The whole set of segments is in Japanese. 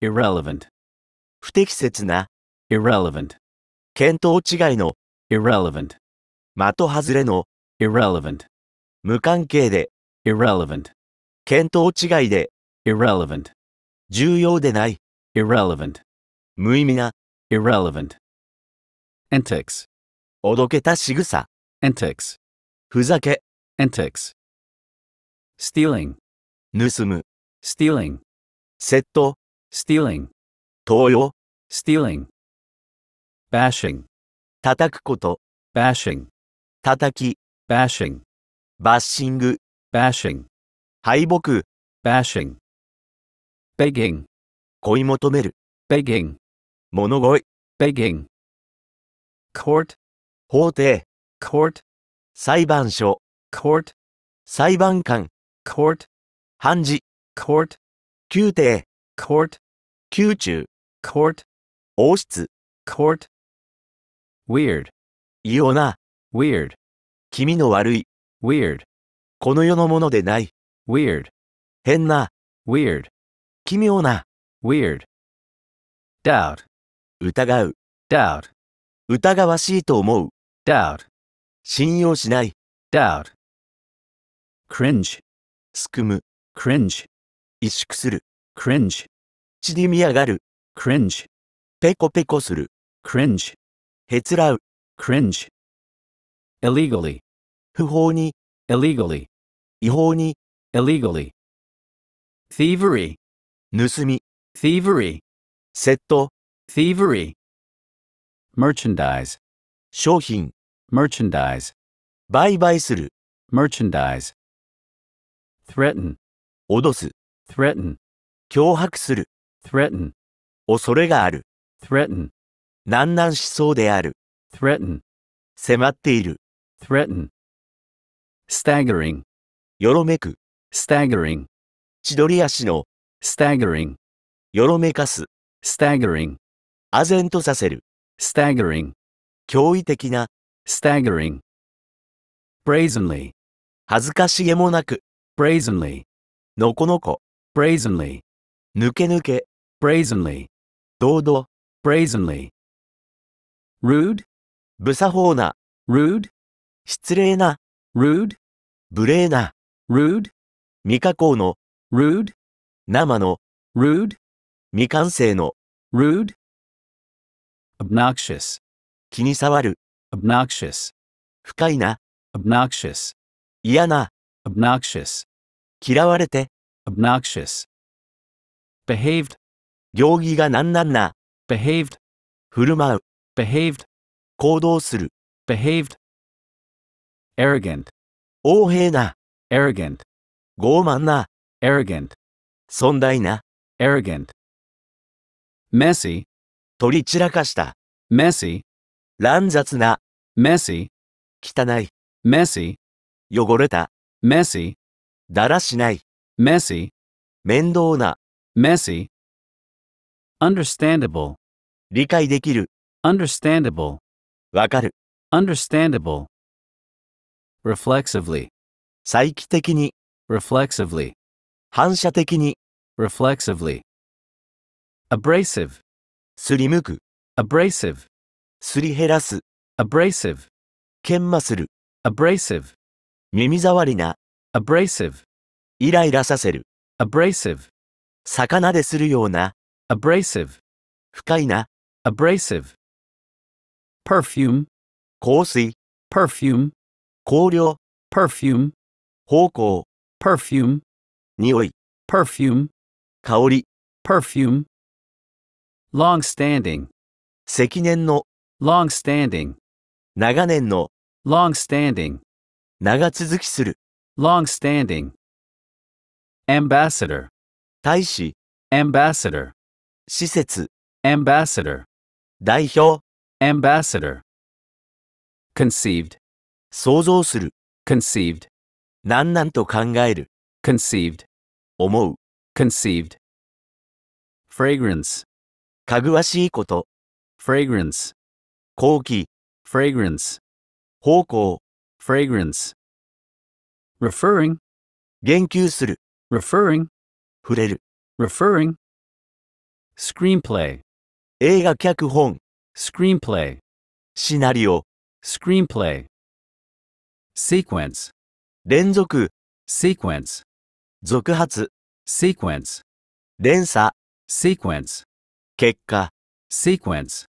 irrelevant 不適切な irrelevant 見当違いの irrelevant 的外れの irrelevant 無関係で irrelevant 見当違いで irrelevant 重要でない irrelevant 無意味な irrelevant antics おどけた仕草 antics ふざけ antics stealing 盗む stealing 窃盗 stealing 盗用 stealing bashing 叩くこと bashing 叩き bashing バッシング bashing 敗北 bashing begging 恋求める begging 物乞い begging court 法廷 court 裁判所 court 裁判官 court 判事 court 宮廷 court 宮中 court 王室 court weird 異様な weird 気味の悪い weird この世のものでない weird 変な weird 奇妙な weird doubt 疑う doubt 疑わしいと思う doubt 信用しない doubt cringe すくむ cringe 萎縮する cringe 縮み上がる cringe ペコペコする cringe へつらう cringe illegally 不法に illegally 違法に illegally thievery 盗み thievery 窃盗 thievery merchandise 商品 merchandise 売買する merchandise threaten 脅す threaten 脅迫する threaten 恐れがある threaten 難難しそうである threaten 迫っている threaten staggering よろめく staggering 千鳥足の staggering よろめかす staggering 唖然とさせる staggering 驚異的な staggering brazenly 恥ずかしげもなく brazenly のこのこ brazenly 抜け抜け brazenly 堂々 brazenly rude 無作法な rude 失礼な rude 無礼な rude 未加工の rude 生の rude 未完成の rude obnoxious 気に障る obnoxious 不快な obnoxious 嫌な obnoxious 嫌われて obnoxious behaved 行儀がなんなんな behaved 振る舞う behaved 行動する behaved arrogant 横平な arrogant 傲慢な arrogant 尊大な arrogant messy 取り散らかした messy 乱雑な messy 汚い messy 汚れた messy だらしない messy 面倒な messy, understandable, 理解できる、understandable, わかる、understandable, reflexively, 再帰的に、reflexively, 反射的に、reflexively, abrasive, すりむく、abrasive, すり減らす、abrasive, 研磨する、abrasive, 耳障りな、abrasive, イライラさせる、abrasive, 魚でするような abrasive 不快な abrasive perfume 香水 perfume 香料 perfume 方向 perfume 匂い perfume 香り perfume long standing 積年の long standing 長年の long standing 長続きする long standing ambassador 大使 ambassador 施設 ambassador 代表 ambassador conceived 想像する conceived なんなんと考える conceived 思う conceived fragrance かぐわしいこと fragrance 好奇 fragrance 方向 fragrance referring 言及する referring 触れる。referring screenplay 映画脚本 screenplay シナリオ screenplay sequence 連続 sequence 続発 sequence 連鎖 sequence 結果 sequence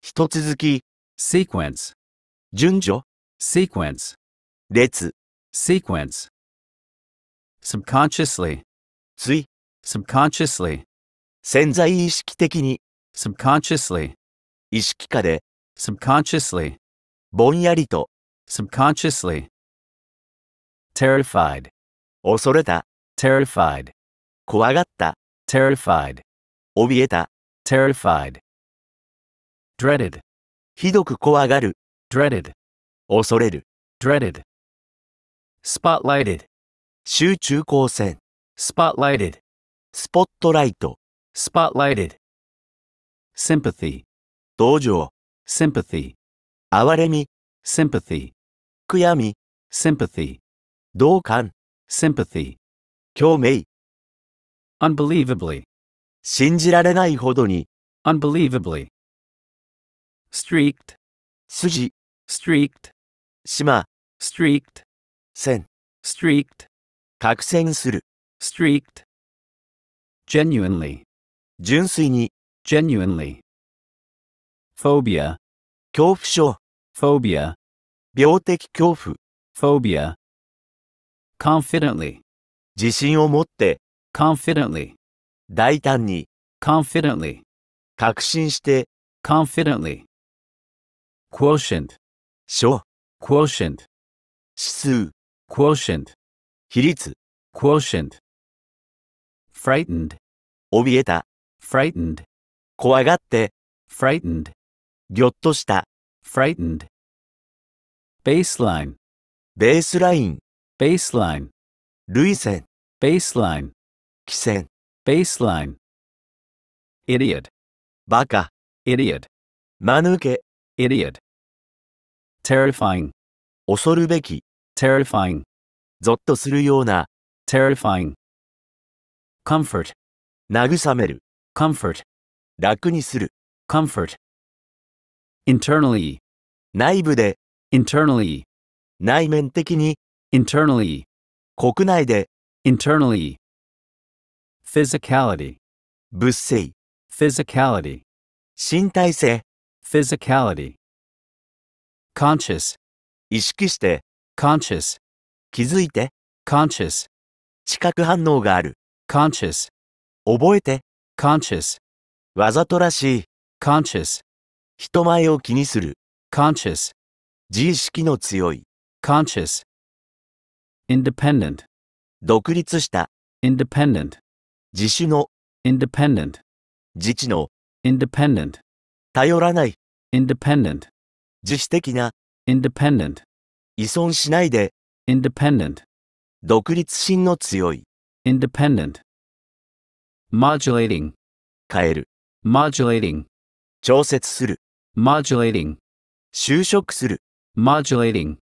一続き sequence 順序 sequence 列 sequence subconsciously 追 subconsciously 潜在意識的に subconsciously 意識下で subconsciously ぼんやりと subconsciously terrified 恐れた terrified 怖がった terrified 怯えた terrified dreaded ひどく怖がる dreaded 恐れる dreaded spotlighted 集中光線 spotlighted スポットライト spotlighted sympathy 同情 sympathy 哀れみ sympathy 悔やみ sympathy 同感 sympathy 共鳴 unbelievably 信じられないほどに unbelievably streaked 筋 streaked 島 streaked 線 streaked 覚醒する streaked genuinely 純粋に genuinely phobia 恐怖症 phobia 病的恐怖 phobia confidently 自信を持って confidently 大胆に confidently 確信して confidently quotient 書 quotient 指数 quotient 比率 quotient frightened 怯えた frightened 怖がって frightened ぎょっとした frightened baseline ベースライン baseline 類線 baseline 基線 baseline idiot バカ idiot 間抜け idiot terrifying 恐るべき terrifying ゾッとするような terrifying comfort 慰める comfort 楽にする comfort internally 内部で internally 内面的に internally 国内で internally physicality 物性 physicality 身体性 physicality conscious 意識して conscious 気づいて conscious 知覚反応がある conscious 覚えて conscious わざとらしい conscious 人前を気にする conscious 自意識の強い conscious independent 独立した independent 自主の independent 自治の independent 頼らない independent 自主的な independent 依存しないで independent 独立心の強い independent, modulating, 変える、modulating, 調節する、modulating, 就職する、modulating,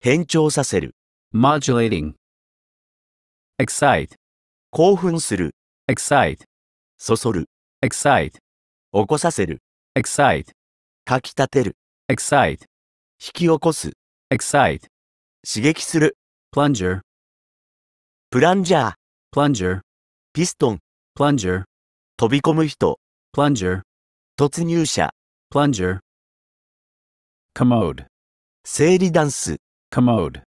変調させる、modulating, excite, 興奮する、excite, そそる、excite, 起こさせる、excite, かきたてる、excite, 引き起こす、excite, 刺激する、plunger, プランジャー plunger, ピストン、plunger, 飛び込む人、plunger, 突入者、plunger, commode, 整理ダンス、commode,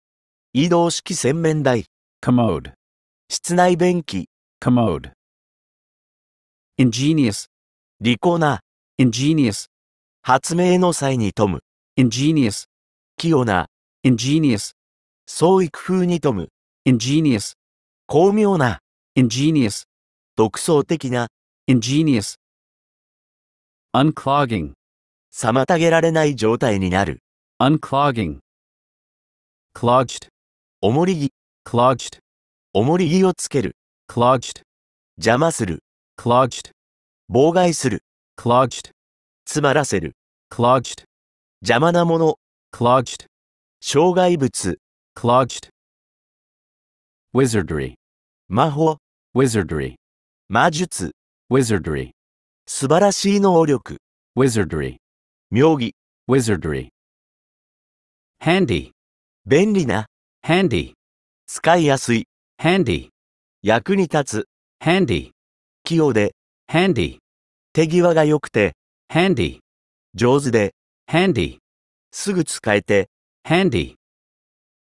移動式洗面台、commode, 室内便器、commode, ingenious, 利口な、ingenious, 発明の際に富む、ingenious, 器用な、ingenious, 創意工夫に富む、ingenious 巧妙な ingenious 独創的な ingenious unclogging 妨げられない状態になる unclogging clogged 重りぎ clogged 重りぎをつける clogged 邪魔する clogged 妨害する clogged 詰まらせる clogged 邪魔なもの clogged 障害物 clogged wizardry 魔法 wizardry 魔術 wizardry 素晴らしい能力 wizardry 妙義 wizardry handy 便利な handy 使いやすい handy 役に立つ handy 器用で handy 手際が良くて handy 上手で handy すぐ使えて handy